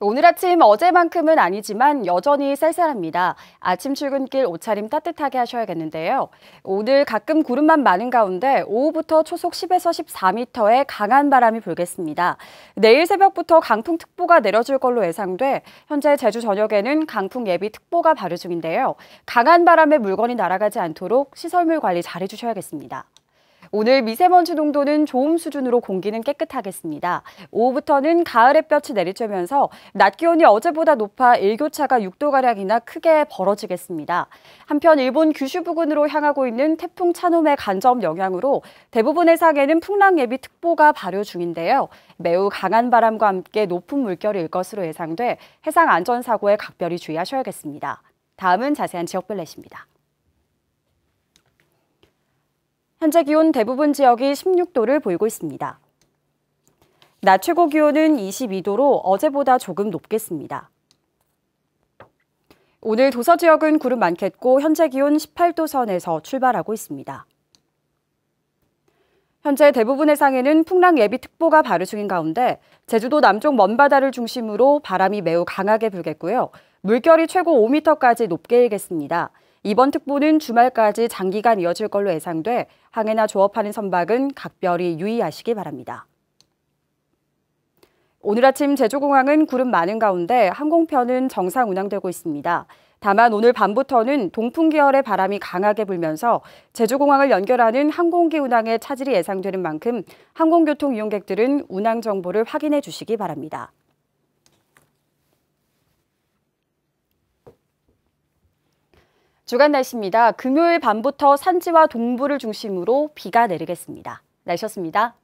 오늘 아침 어제만큼은 아니지만 여전히 쌀쌀합니다. 아침 출근길 옷차림 따뜻하게 하셔야겠는데요. 오늘 가끔 구름만 많은 가운데 오후부터 초속 10에서 14m의 강한 바람이 불겠습니다. 내일 새벽부터 강풍특보가 내려질 걸로 예상돼 현재 제주 전역에는 강풍 예비 특보가 발효 중인데요. 강한 바람에 물건이 날아가지 않도록 시설물 관리 잘 해주셔야겠습니다. 오늘 미세먼지 농도는 좋음 수준으로 공기는 깨끗하겠습니다. 오후부터는 가을 햇볕이 내리쬐면서 낮 기온이 어제보다 높아 일교차가 6도가량이나 크게 벌어지겠습니다. 한편 일본 규슈 부근으로 향하고 있는 태풍 찬홈의 간접 영향으로 대부분 의상에는 풍랑 예비 특보가 발효 중인데요. 매우 강한 바람과 함께 높은 물결일 것으로 예상돼 해상 안전 사고에 각별히 주의하셔야겠습니다. 다음은 자세한 지역별 날입니다 현재 기온 대부분 지역이 16도를 보이고 있습니다. 낮 최고 기온은 22도로 어제보다 조금 높겠습니다. 오늘 도서 지역은 구름 많겠고 현재 기온 18도 선에서 출발하고 있습니다. 현재 대부분의 상해는 풍랑 예비 특보가 발효 중인 가운데 제주도 남쪽 먼바다를 중심으로 바람이 매우 강하게 불겠고요. 물결이 최고 5m까지 높게 일겠습니다. 이번 특보는 주말까지 장기간 이어질 걸로 예상돼 항해나 조업하는 선박은 각별히 유의하시기 바랍니다. 오늘 아침 제주공항은 구름 많은 가운데 항공편은 정상 운항되고 있습니다. 다만 오늘 밤부터는 동풍 계열의 바람이 강하게 불면서 제주공항을 연결하는 항공기 운항에 차질이 예상되는 만큼 항공교통 이용객들은 운항 정보를 확인해 주시기 바랍니다. 주간 날씨입니다. 금요일 밤부터 산지와 동부를 중심으로 비가 내리겠습니다. 날씨였습니다.